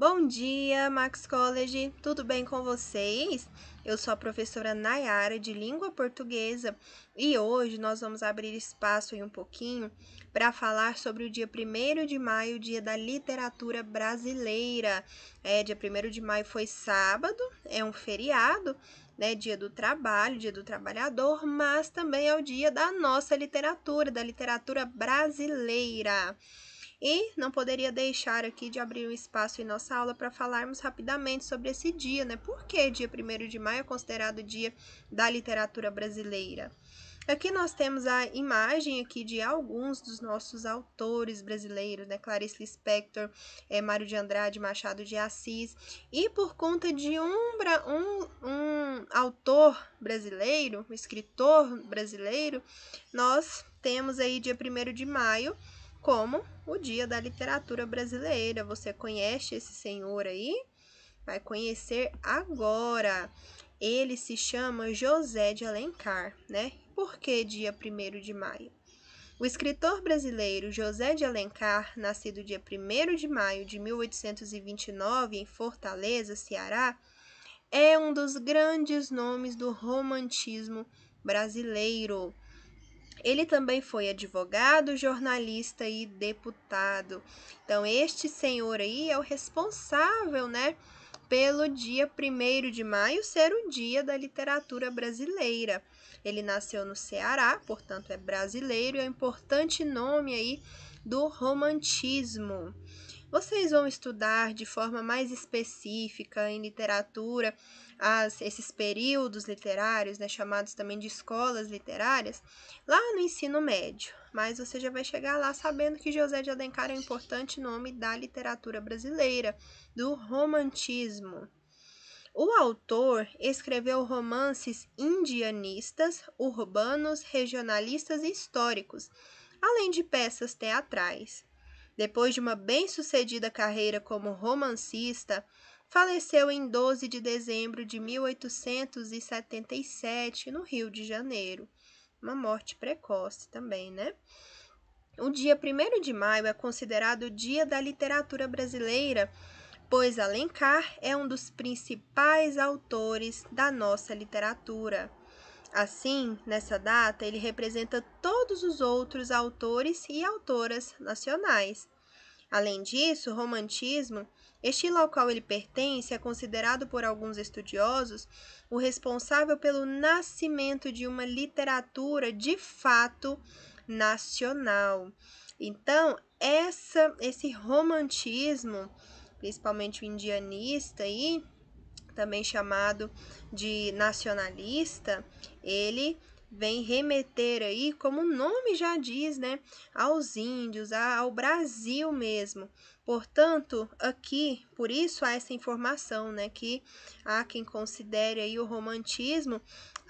Bom dia, Max College! Tudo bem com vocês? Eu sou a professora Nayara de Língua Portuguesa e hoje nós vamos abrir espaço e um pouquinho para falar sobre o dia 1 de maio, dia da literatura brasileira. É, dia 1 de maio foi sábado, é um feriado, né? Dia do trabalho, dia do trabalhador, mas também é o dia da nossa literatura, da literatura brasileira. E não poderia deixar aqui de abrir um espaço em nossa aula para falarmos rapidamente sobre esse dia, né? Por que dia 1 de maio é considerado dia da literatura brasileira? Aqui nós temos a imagem aqui de alguns dos nossos autores brasileiros, né? Clarice Lispector, é, Mário de Andrade, Machado de Assis. E por conta de um, um, um autor brasileiro, um escritor brasileiro, nós temos aí dia 1 de maio como o Dia da Literatura Brasileira. Você conhece esse senhor aí? Vai conhecer agora. Ele se chama José de Alencar, né? Por que dia 1 de maio? O escritor brasileiro José de Alencar, nascido dia 1 de maio de 1829 em Fortaleza, Ceará, é um dos grandes nomes do romantismo brasileiro. Ele também foi advogado, jornalista e deputado. Então, este senhor aí é o responsável, né, pelo dia 1 de maio ser o dia da literatura brasileira. Ele nasceu no Ceará, portanto é brasileiro, e é um importante nome aí do romantismo. Vocês vão estudar de forma mais específica em literatura as, esses períodos literários, né, chamados também de escolas literárias, lá no ensino médio. Mas você já vai chegar lá sabendo que José de Alencar é um importante nome da literatura brasileira, do romantismo. O autor escreveu romances indianistas, urbanos, regionalistas e históricos, além de peças teatrais. Depois de uma bem-sucedida carreira como romancista, faleceu em 12 de dezembro de 1877, no Rio de Janeiro. Uma morte precoce também, né? O dia 1 de maio é considerado o Dia da Literatura Brasileira, pois Alencar é um dos principais autores da nossa literatura. Assim, nessa data, ele representa todos os outros autores e autoras nacionais. Além disso, o romantismo, estilo ao qual ele pertence, é considerado por alguns estudiosos o responsável pelo nascimento de uma literatura de fato nacional. Então, essa, esse romantismo, principalmente o indianista aí, também chamado de nacionalista, ele vem remeter aí, como o nome já diz, né, aos índios, ao Brasil mesmo. Portanto, aqui, por isso há essa informação, né, que há quem considere aí o romantismo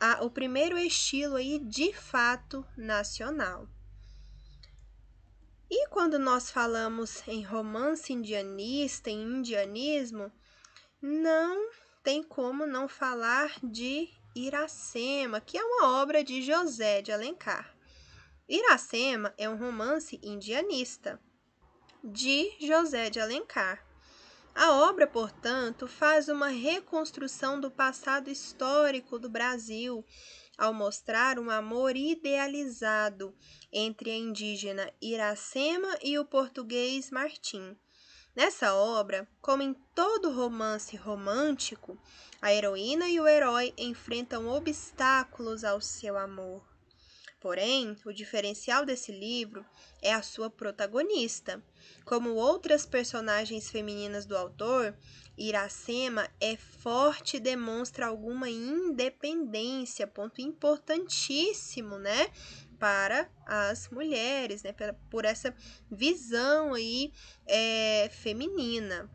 a, o primeiro estilo aí de fato nacional. E quando nós falamos em romance indianista, em indianismo, não tem como não falar de Iracema, que é uma obra de José de Alencar. Iracema é um romance indianista de José de Alencar. A obra, portanto, faz uma reconstrução do passado histórico do Brasil, ao mostrar um amor idealizado entre a indígena Iracema e o português Martim. Nessa obra, como em todo romance romântico, a heroína e o herói enfrentam obstáculos ao seu amor. Porém, o diferencial desse livro é a sua protagonista. Como outras personagens femininas do autor, Iracema é forte e demonstra alguma independência, ponto importantíssimo, né? Para as mulheres, né? Por essa visão aí é, feminina,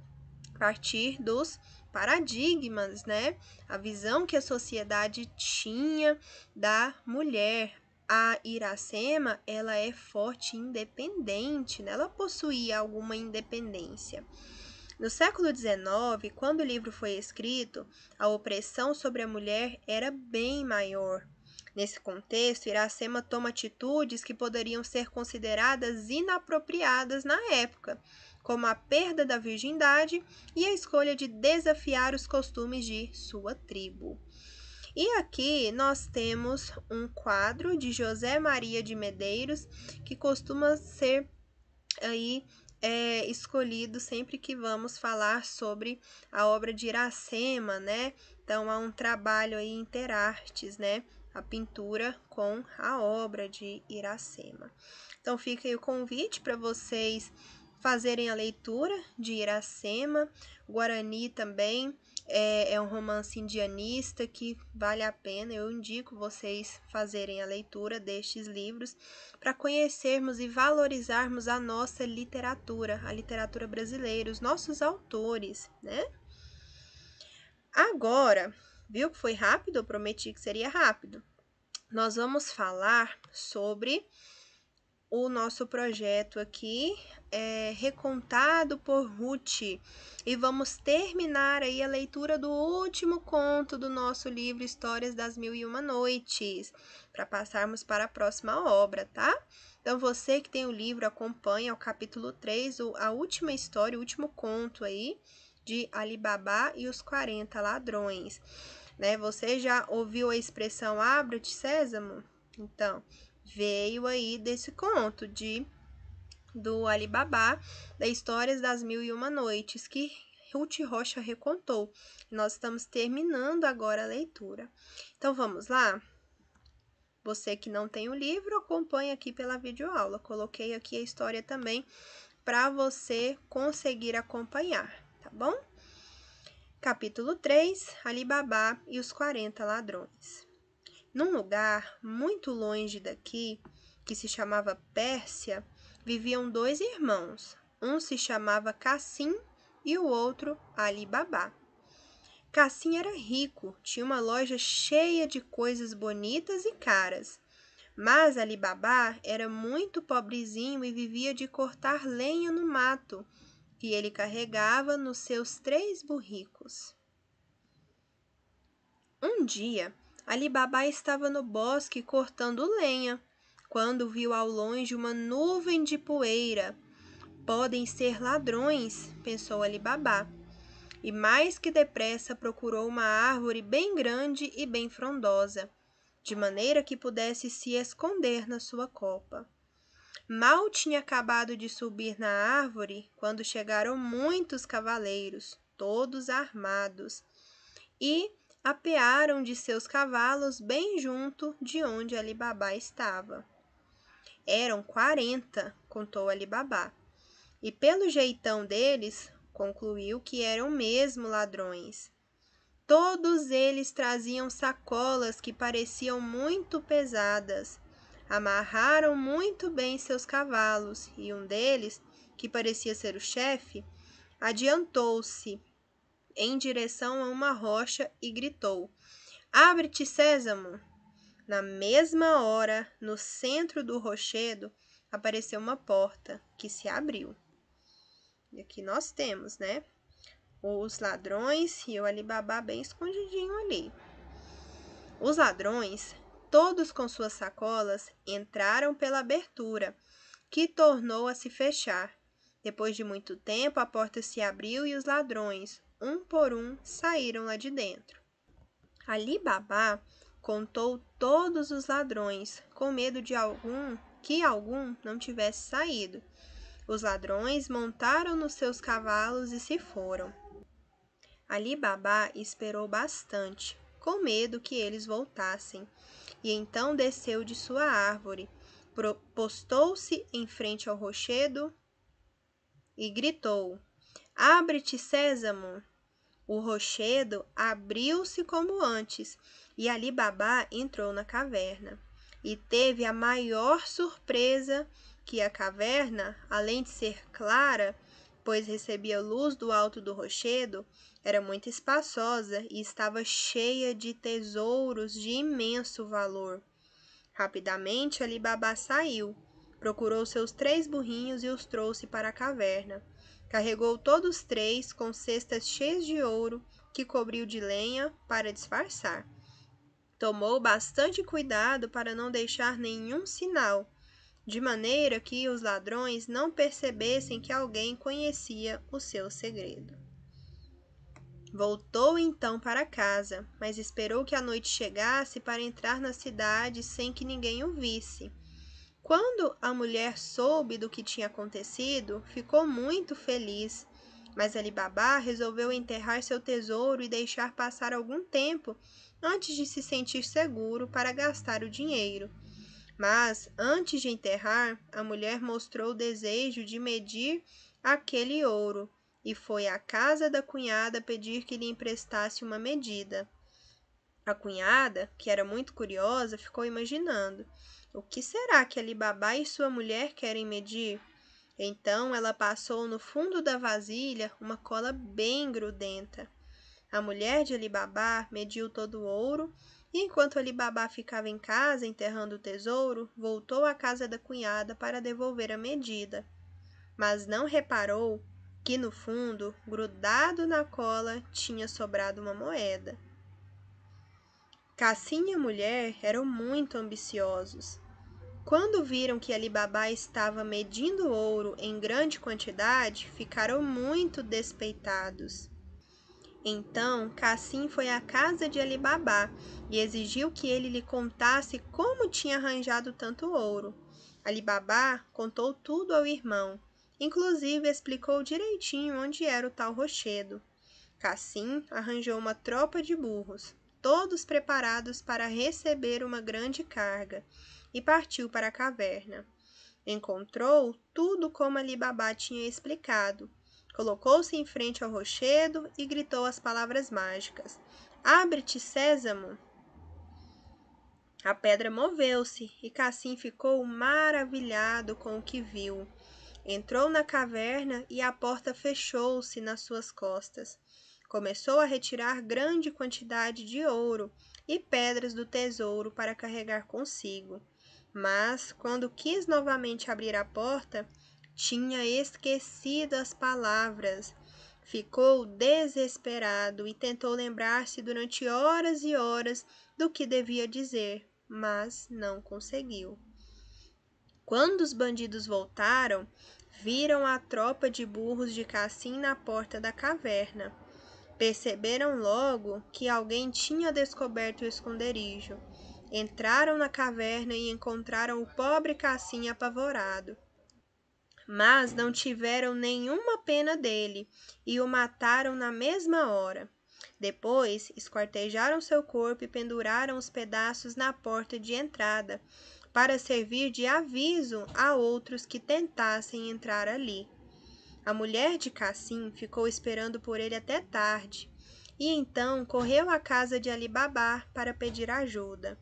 a partir dos paradigmas, né? A visão que a sociedade tinha da mulher, a Iracema ela é forte e independente, né? ela possuía alguma independência. No século XIX, quando o livro foi escrito, a opressão sobre a mulher era bem maior. Nesse contexto, Iracema toma atitudes que poderiam ser consideradas inapropriadas na época, como a perda da virgindade e a escolha de desafiar os costumes de sua tribo. E aqui nós temos um quadro de José Maria de Medeiros, que costuma ser aí é, escolhido sempre que vamos falar sobre a obra de Iracema, né? Então há um trabalho aí interartes, né? A pintura com a obra de Iracema. Então fica aí o convite para vocês fazerem a leitura de Iracema, Guarani também, é, é um romance indianista que vale a pena. Eu indico vocês fazerem a leitura destes livros para conhecermos e valorizarmos a nossa literatura, a literatura brasileira, os nossos autores, né? Agora, viu que foi rápido? Eu prometi que seria rápido. Nós vamos falar sobre o nosso projeto aqui, é, recontado por Ruth. E vamos terminar aí a leitura do último conto do nosso livro Histórias das Mil e Uma Noites, para passarmos para a próxima obra, tá? Então, você que tem o livro, acompanha o capítulo 3, a última história, o último conto aí de Alibabá e os 40 ladrões. Né? Você já ouviu a expressão abra de sésamo? Então, veio aí desse conto de do Alibabá, das Histórias das Mil e Uma Noites, que Ruth Rocha recontou. Nós estamos terminando agora a leitura. Então vamos lá? Você que não tem o livro, acompanhe aqui pela videoaula. Coloquei aqui a história também para você conseguir acompanhar, tá bom? Capítulo 3: Alibabá e os 40 ladrões. Num lugar muito longe daqui, que se chamava Pérsia, viviam dois irmãos. Um se chamava Cassim e o outro Ali Babá. Cassim era rico, tinha uma loja cheia de coisas bonitas e caras. Mas Ali Babá era muito pobrezinho e vivia de cortar lenha no mato, que ele carregava nos seus três burricos. Um dia, Ali estava no bosque cortando lenha, quando viu ao longe uma nuvem de poeira. Podem ser ladrões, pensou Ali e mais que depressa procurou uma árvore bem grande e bem frondosa, de maneira que pudesse se esconder na sua copa. Mal tinha acabado de subir na árvore quando chegaram muitos cavaleiros, todos armados, e apearam de seus cavalos bem junto de onde Ali estava. Eram quarenta, contou Ali E pelo jeitão deles, concluiu que eram mesmo ladrões. Todos eles traziam sacolas que pareciam muito pesadas. Amarraram muito bem seus cavalos e um deles, que parecia ser o chefe, adiantou-se em direção a uma rocha e gritou: Abre-te, Sésamo! Na mesma hora, no centro do rochedo, apareceu uma porta que se abriu. E aqui nós temos, né? Os ladrões e o Alibabá bem escondidinho ali. Os ladrões, todos com suas sacolas, entraram pela abertura, que tornou a se fechar. Depois de muito tempo, a porta se abriu e os ladrões, um por um, saíram lá de dentro. Ali Babá contou todos os ladrões, com medo de algum que algum não tivesse saído. Os ladrões montaram nos seus cavalos e se foram. Ali Babá esperou bastante, com medo que eles voltassem, e então desceu de sua árvore, postou-se em frente ao rochedo e gritou: Abre-te, Sésamo! O rochedo abriu-se como antes, e Ali Babá entrou na caverna. E teve a maior surpresa que a caverna, além de ser clara, pois recebia luz do alto do rochedo, era muito espaçosa e estava cheia de tesouros de imenso valor. Rapidamente Ali Babá saiu, procurou seus três burrinhos e os trouxe para a caverna. Carregou todos três com cestas cheias de ouro, que cobriu de lenha para disfarçar. Tomou bastante cuidado para não deixar nenhum sinal, de maneira que os ladrões não percebessem que alguém conhecia o seu segredo. Voltou então para casa, mas esperou que a noite chegasse para entrar na cidade sem que ninguém o visse quando a mulher soube do que tinha acontecido, ficou muito feliz, mas Alibabá resolveu enterrar seu tesouro e deixar passar algum tempo antes de se sentir seguro para gastar o dinheiro. Mas, antes de enterrar, a mulher mostrou o desejo de medir aquele ouro e foi à casa da cunhada pedir que lhe emprestasse uma medida. A cunhada, que era muito curiosa, ficou imaginando. O que será que Alibabá e sua mulher querem medir? Então ela passou no fundo da vasilha uma cola bem grudenta. A mulher de Alibabá mediu todo o ouro e, enquanto Alibabá ficava em casa enterrando o tesouro, voltou à casa da cunhada para devolver a medida. Mas não reparou que, no fundo, grudado na cola, tinha sobrado uma moeda. Cassim e a mulher eram muito ambiciosos quando viram que Alibabá estava medindo ouro em grande quantidade, ficaram muito despeitados. Então, Cassim foi à casa de Alibabá e exigiu que ele lhe contasse como tinha arranjado tanto ouro. Alibabá contou tudo ao irmão, inclusive explicou direitinho onde era o tal rochedo. Cassim arranjou uma tropa de burros, todos preparados para receber uma grande carga e partiu para a caverna. Encontrou tudo como Alibabá tinha explicado. Colocou-se em frente ao rochedo e gritou as palavras mágicas: Abre-te, Sésamo! A pedra moveu-se e Cassim ficou maravilhado com o que viu. Entrou na caverna e a porta fechou-se nas suas costas. Começou a retirar grande quantidade de ouro e pedras do tesouro para carregar consigo mas quando quis novamente abrir a porta, tinha esquecido as palavras. Ficou desesperado e tentou lembrar-se durante horas e horas do que devia dizer, mas não conseguiu. Quando os bandidos voltaram, viram a tropa de burros de Cassim na porta da caverna. Perceberam logo que alguém tinha descoberto o esconderijo Entraram na caverna e encontraram o pobre Cassim apavorado. Mas não tiveram nenhuma pena dele e o mataram na mesma hora. Depois, esquartejaram seu corpo e penduraram os pedaços na porta de entrada, para servir de aviso a outros que tentassem entrar ali. A mulher de Cassim ficou esperando por ele até tarde, e então correu à casa de Alibabá para pedir ajuda.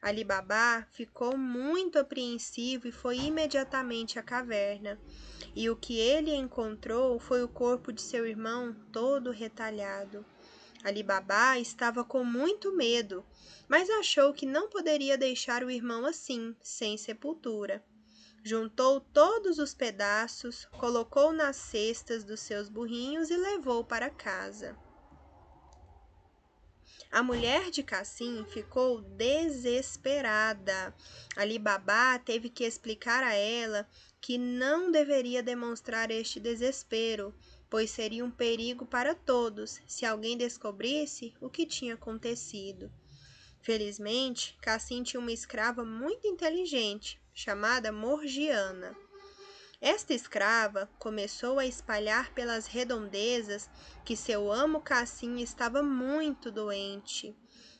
Alibabá ficou muito apreensivo e foi imediatamente à caverna. E o que ele encontrou foi o corpo de seu irmão todo retalhado. Alibabá estava com muito medo, mas achou que não poderia deixar o irmão assim, sem sepultura. Juntou todos os pedaços, colocou nas cestas dos seus burrinhos e levou para casa. A mulher de Cassim ficou desesperada. Ali teve que explicar a ela que não deveria demonstrar este desespero, pois seria um perigo para todos se alguém descobrisse o que tinha acontecido. Felizmente, Cassim tinha uma escrava muito inteligente, chamada Morgiana. Esta escrava começou a espalhar pelas redondezas que seu amo Cassim estava muito doente.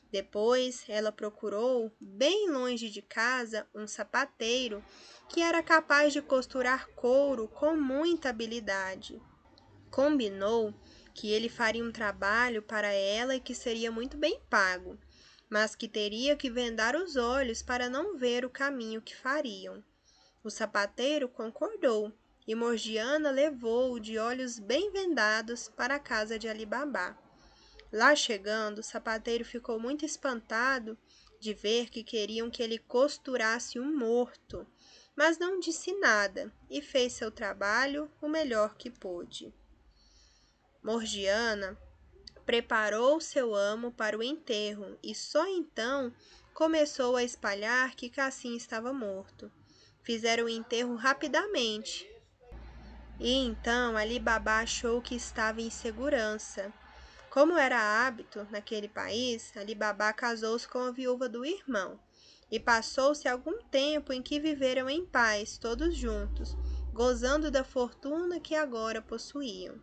Depois, ela procurou, bem longe de casa, um sapateiro que era capaz de costurar couro com muita habilidade. Combinou que ele faria um trabalho para ela e que seria muito bem pago, mas que teria que vendar os olhos para não ver o caminho que fariam. O sapateiro concordou e Morgiana levou-o de olhos bem vendados para a casa de Alibabá. Lá chegando, o sapateiro ficou muito espantado de ver que queriam que ele costurasse um morto, mas não disse nada e fez seu trabalho o melhor que pôde. Morgiana preparou seu amo para o enterro e só então começou a espalhar que Cassim estava morto fizeram o enterro rapidamente. E então Ali Baba achou que estava em segurança. Como era hábito naquele país, Ali Baba casou-se com a viúva do irmão. E passou-se algum tempo em que viveram em paz, todos juntos, gozando da fortuna que agora possuíam.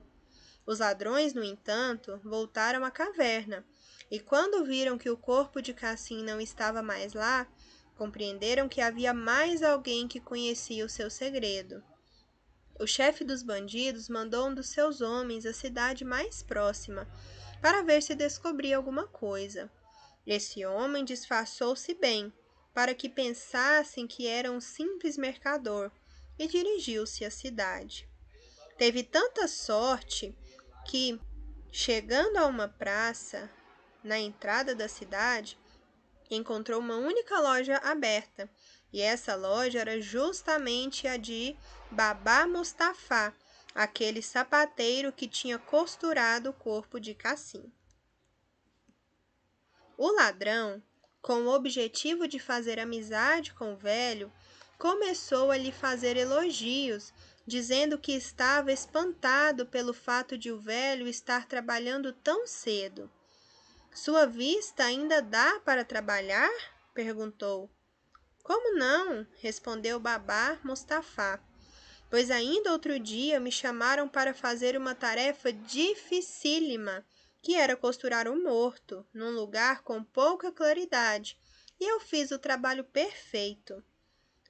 Os ladrões, no entanto, voltaram à caverna, e quando viram que o corpo de Cassim não estava mais lá, Compreenderam que havia mais alguém que conhecia o seu segredo. O chefe dos bandidos mandou um dos seus homens à cidade mais próxima para ver se descobria alguma coisa. Esse homem disfarçou-se bem, para que pensassem que era um simples mercador, e dirigiu-se à cidade. Teve tanta sorte que, chegando a uma praça na entrada da cidade, encontrou uma única loja aberta, e essa loja era justamente a de Babá Mustafá, aquele sapateiro que tinha costurado o corpo de Cassim. O ladrão, com o objetivo de fazer amizade com o velho, começou a lhe fazer elogios, dizendo que estava espantado pelo fato de o velho estar trabalhando tão cedo sua vista ainda dá para trabalhar perguntou como não respondeu babá mustafá pois ainda outro dia me chamaram para fazer uma tarefa dificílima que era costurar um morto num lugar com pouca claridade e eu fiz o trabalho perfeito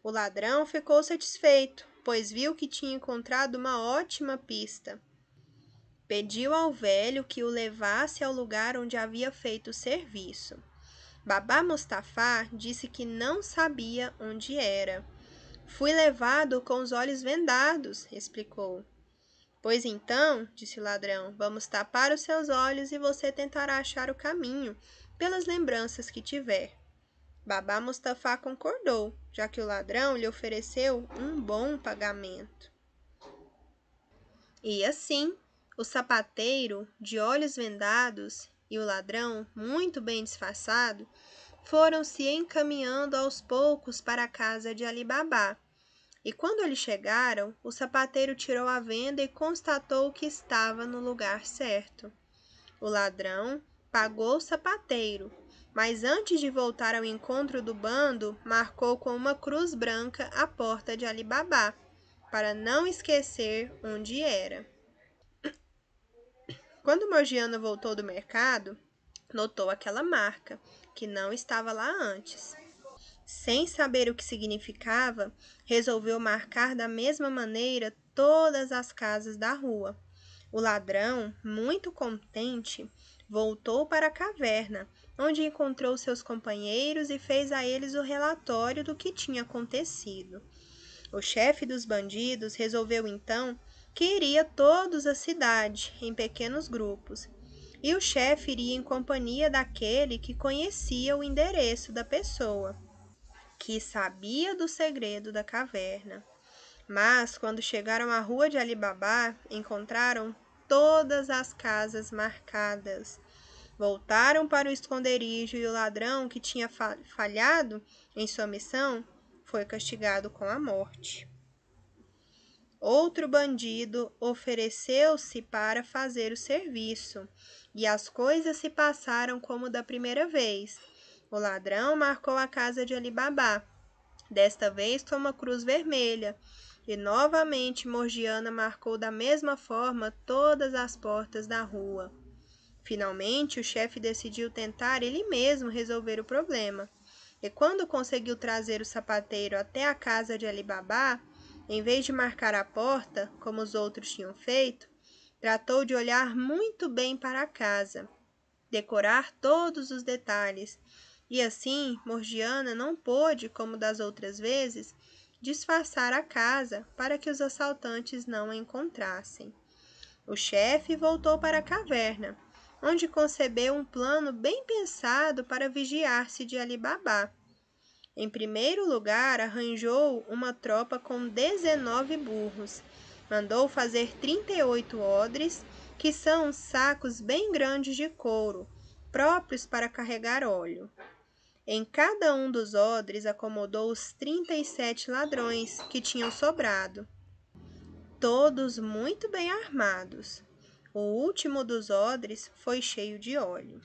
o ladrão ficou satisfeito pois viu que tinha encontrado uma ótima pista Pediu ao velho que o levasse ao lugar onde havia feito o serviço. Babá Mustafá disse que não sabia onde era. Fui levado com os olhos vendados, explicou. Pois então, disse o ladrão, vamos tapar os seus olhos e você tentará achar o caminho, pelas lembranças que tiver. Babá Mustafá concordou, já que o ladrão lhe ofereceu um bom pagamento. E assim o sapateiro, de olhos vendados, e o ladrão, muito bem disfarçado, foram se encaminhando aos poucos para a casa de Ali E quando eles chegaram, o sapateiro tirou a venda e constatou que estava no lugar certo. O ladrão pagou o sapateiro, mas antes de voltar ao encontro do bando, marcou com uma cruz branca a porta de Ali para não esquecer onde era. Quando Morgiana voltou do mercado, notou aquela marca, que não estava lá antes. Sem saber o que significava, resolveu marcar da mesma maneira todas as casas da rua. O ladrão, muito contente, voltou para a caverna, onde encontrou seus companheiros e fez a eles o relatório do que tinha acontecido. O chefe dos bandidos resolveu então que iria todos à cidade, em pequenos grupos, e o chefe iria em companhia daquele que conhecia o endereço da pessoa, que sabia do segredo da caverna. Mas, quando chegaram à rua de Alibabá, encontraram todas as casas marcadas. Voltaram para o esconderijo e o ladrão que tinha falhado em sua missão foi castigado com a morte. Outro bandido ofereceu-se para fazer o serviço, e as coisas se passaram como da primeira vez. O ladrão marcou a casa de Alibabá. Desta vez com uma cruz vermelha, e novamente Morgiana marcou da mesma forma todas as portas da rua. Finalmente, o chefe decidiu tentar ele mesmo resolver o problema. E quando conseguiu trazer o sapateiro até a casa de Alibabá, em vez de marcar a porta, como os outros tinham feito, tratou de olhar muito bem para a casa, decorar todos os detalhes. E assim, Morgiana não pôde, como das outras vezes, disfarçar a casa para que os assaltantes não a encontrassem. O chefe voltou para a caverna, onde concebeu um plano bem pensado para vigiar-se de Alibabá em primeiro lugar, arranjou uma tropa com 19 burros. Mandou fazer 38 odres, que são sacos bem grandes de couro, próprios para carregar óleo. Em cada um dos odres acomodou os 37 ladrões que tinham sobrado, todos muito bem armados. O último dos odres foi cheio de óleo.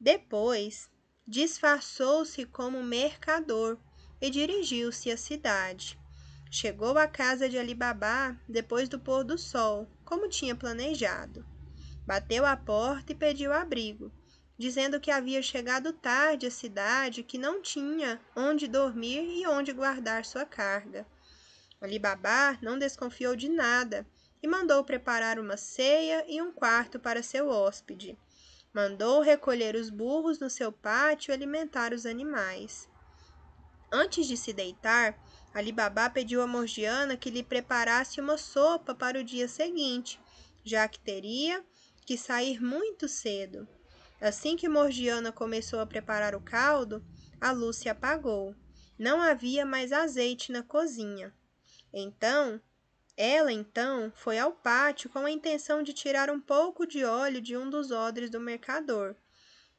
Depois, disfarçou-se como mercador e dirigiu-se à cidade. Chegou à casa de Alibabá depois do pôr do sol, como tinha planejado. Bateu à porta e pediu abrigo, dizendo que havia chegado tarde à cidade, que não tinha onde dormir e onde guardar sua carga. Alibabá não desconfiou de nada e mandou preparar uma ceia e um quarto para seu hóspede. Mandou recolher os burros no seu pátio e alimentar os animais. Antes de se deitar, Alibabá pediu a Morgiana que lhe preparasse uma sopa para o dia seguinte, já que teria que sair muito cedo. Assim que Morgiana começou a preparar o caldo, a luz se apagou. Não havia mais azeite na cozinha. Então, ela, então, foi ao pátio com a intenção de tirar um pouco de óleo de um dos odres do mercador.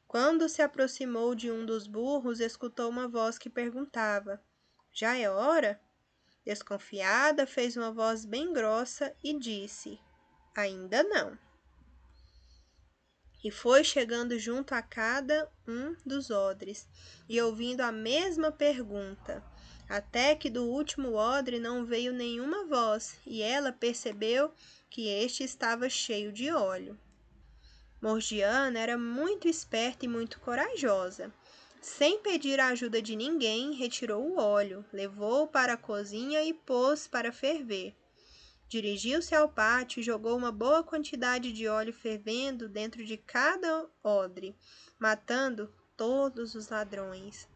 Quando se aproximou de um dos burros, escutou uma voz que perguntava: Já é hora? Desconfiada, fez uma voz bem grossa e disse: Ainda não. E foi chegando junto a cada um dos odres e ouvindo a mesma pergunta até que do último odre não veio nenhuma voz, e ela percebeu que este estava cheio de óleo. Morgiana era muito esperta e muito corajosa. Sem pedir a ajuda de ninguém, retirou o óleo, levou-o para a cozinha e pôs para ferver. Dirigiu-se ao pátio e jogou uma boa quantidade de óleo fervendo dentro de cada odre, matando todos os ladrões.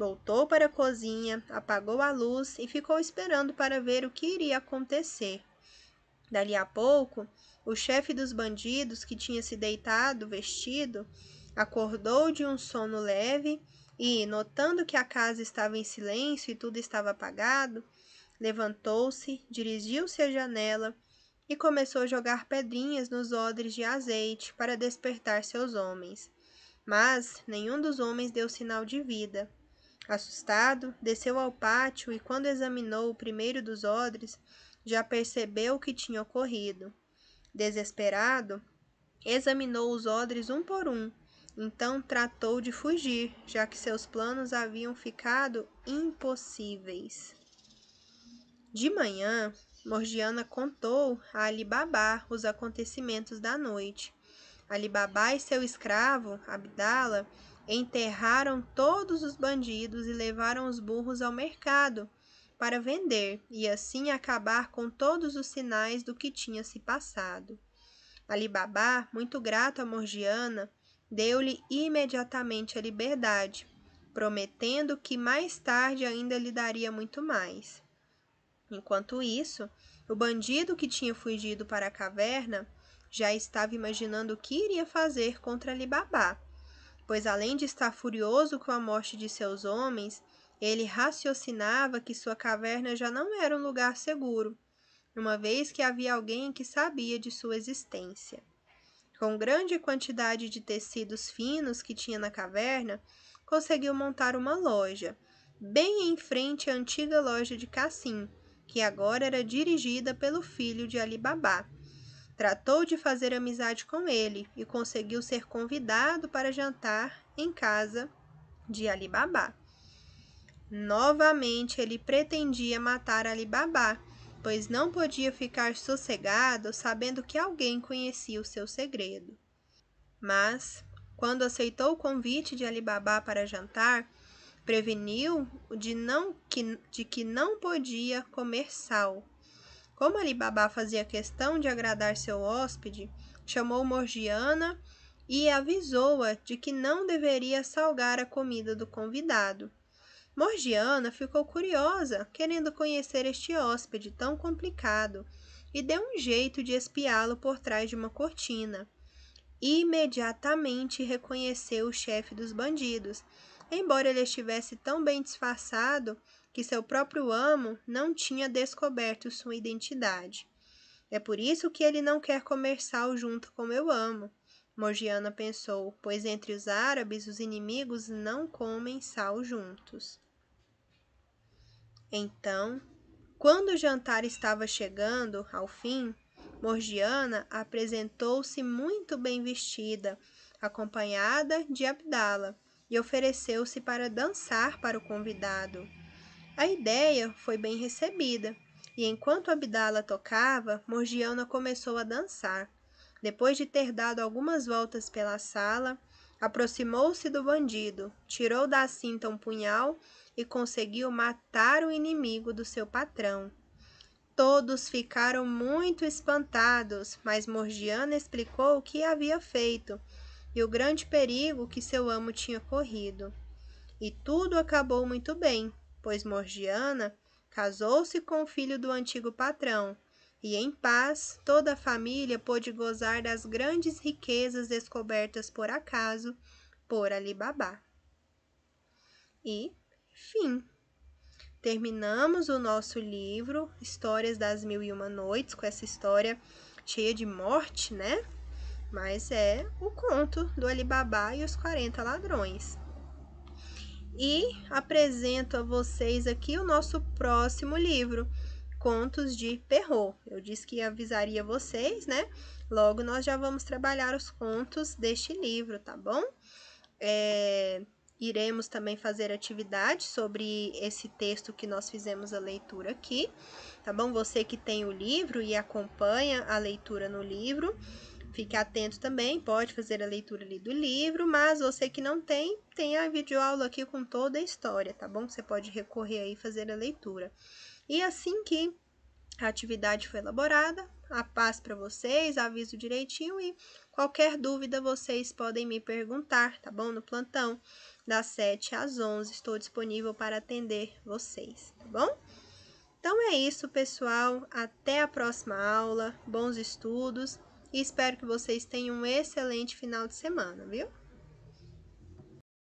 Voltou para a cozinha, apagou a luz e ficou esperando para ver o que iria acontecer. Dali a pouco, o chefe dos bandidos, que tinha se deitado vestido, acordou de um sono leve e, notando que a casa estava em silêncio e tudo estava apagado, levantou-se, dirigiu-se à janela e começou a jogar pedrinhas nos odres de azeite para despertar seus homens. Mas nenhum dos homens deu sinal de vida. Assustado, desceu ao pátio e, quando examinou o primeiro dos odres, já percebeu o que tinha ocorrido. Desesperado, examinou os odres um por um. Então tratou de fugir, já que seus planos haviam ficado impossíveis. De manhã, Morgiana contou a Alibabá os acontecimentos da noite. Alibabá e seu escravo, Abdala, Enterraram todos os bandidos e levaram os burros ao mercado para vender e assim acabar com todos os sinais do que tinha se passado. Ali muito grato a Morgiana, deu-lhe imediatamente a liberdade, prometendo que mais tarde ainda lhe daria muito mais. Enquanto isso, o bandido que tinha fugido para a caverna já estava imaginando o que iria fazer contra Alibabá pois além de estar furioso com a morte de seus homens, ele raciocinava que sua caverna já não era um lugar seguro, uma vez que havia alguém que sabia de sua existência. Com grande quantidade de tecidos finos que tinha na caverna, conseguiu montar uma loja, bem em frente à antiga loja de Cassim, que agora era dirigida pelo filho de Ali Tratou de fazer amizade com ele e conseguiu ser convidado para jantar em casa de Alibabá. Novamente ele pretendia matar Alibabá, pois não podia ficar sossegado sabendo que alguém conhecia o seu segredo. Mas, quando aceitou o convite de Alibabá para jantar, preveniu de, não, que, de que não podia comer sal, como Alibaba fazia questão de agradar seu hóspede, chamou Morgiana e avisou-a de que não deveria salgar a comida do convidado. Morgiana ficou curiosa, querendo conhecer este hóspede tão complicado, e deu um jeito de espiá-lo por trás de uma cortina. Imediatamente reconheceu o chefe dos bandidos. Embora ele estivesse tão bem disfarçado, que seu próprio amo não tinha descoberto sua identidade. É por isso que ele não quer comer sal junto com meu amo. Morgiana pensou, pois entre os árabes os inimigos não comem sal juntos. Então, quando o jantar estava chegando ao fim, Morgiana apresentou-se muito bem vestida, acompanhada de Abdala, e ofereceu-se para dançar para o convidado. A ideia foi bem recebida, e enquanto Abdala tocava, Morgiana começou a dançar. Depois de ter dado algumas voltas pela sala, aproximou-se do bandido, tirou da cinta um punhal e conseguiu matar o inimigo do seu patrão. Todos ficaram muito espantados, mas Morgiana explicou o que havia feito e o grande perigo que seu amo tinha corrido. E tudo acabou muito bem, pois Morgiana casou-se com o filho do antigo patrão, e em paz toda a família pôde gozar das grandes riquezas descobertas por acaso por Ali E fim. Terminamos o nosso livro Histórias das Mil e Uma Noites com essa história cheia de morte, né? Mas é o conto do Ali e os 40 ladrões. E apresento a vocês aqui o nosso próximo livro, Contos de Perrault. Eu disse que avisaria vocês, né? Logo nós já vamos trabalhar os contos deste livro, tá bom? É, iremos também fazer atividade sobre esse texto que nós fizemos a leitura aqui, tá bom? Você que tem o livro e acompanha a leitura no livro, fique atento também, pode fazer a leitura ali do livro, mas você que não tem, tem a videoaula aqui com toda a história, tá bom? Você pode recorrer aí e fazer a leitura. E assim que a atividade foi elaborada, a paz para vocês, aviso direitinho e qualquer dúvida vocês podem me perguntar, tá bom? No plantão, das 7 às 11, estou disponível para atender vocês, tá bom? Então é isso, pessoal. Até a próxima aula. Bons estudos e espero que vocês tenham um excelente final de semana, viu?